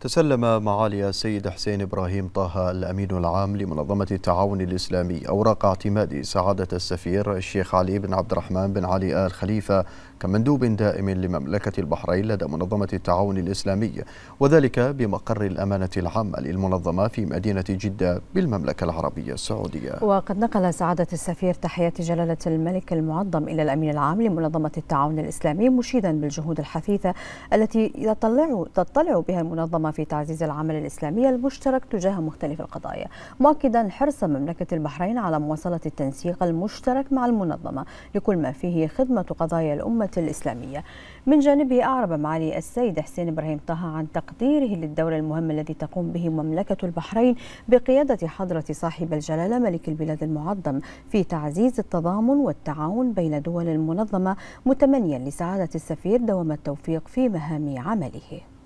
تسلم معالي السيد حسين إبراهيم طه الأمين العام لمنظمة التعاون الإسلامي أوراق اعتماد سعادة السفير الشيخ علي بن عبد الرحمن بن علي آل خليفة كمندوب دائم لمملكة البحرين لدى منظمة التعاون الإسلامي وذلك بمقر الأمانة العامة للمنظمة في مدينة جدة بالمملكة العربية السعودية وقد نقل سعادة السفير تحية جلالة الملك المعظم إلى الأمين العام لمنظمة التعاون الإسلامي مشيدا بالجهود الحثيثة التي تطلع, تطلع بها المنظمة في تعزيز العمل الإسلامي المشترك تجاه مختلف القضايا مؤكدا حرص مملكة البحرين على مواصلة التنسيق المشترك مع المنظمة لكل ما فيه خدمة قضايا الأمة الإسلامية من جانبه أعرب معالي السيد حسين إبراهيم طه عن تقديره للدور المهم الذي تقوم به مملكة البحرين بقيادة حضرة صاحب الجلالة ملك البلاد المعظم في تعزيز التضامن والتعاون بين دول المنظمة متمنيا لسعادة السفير دوام التوفيق في مهام عمله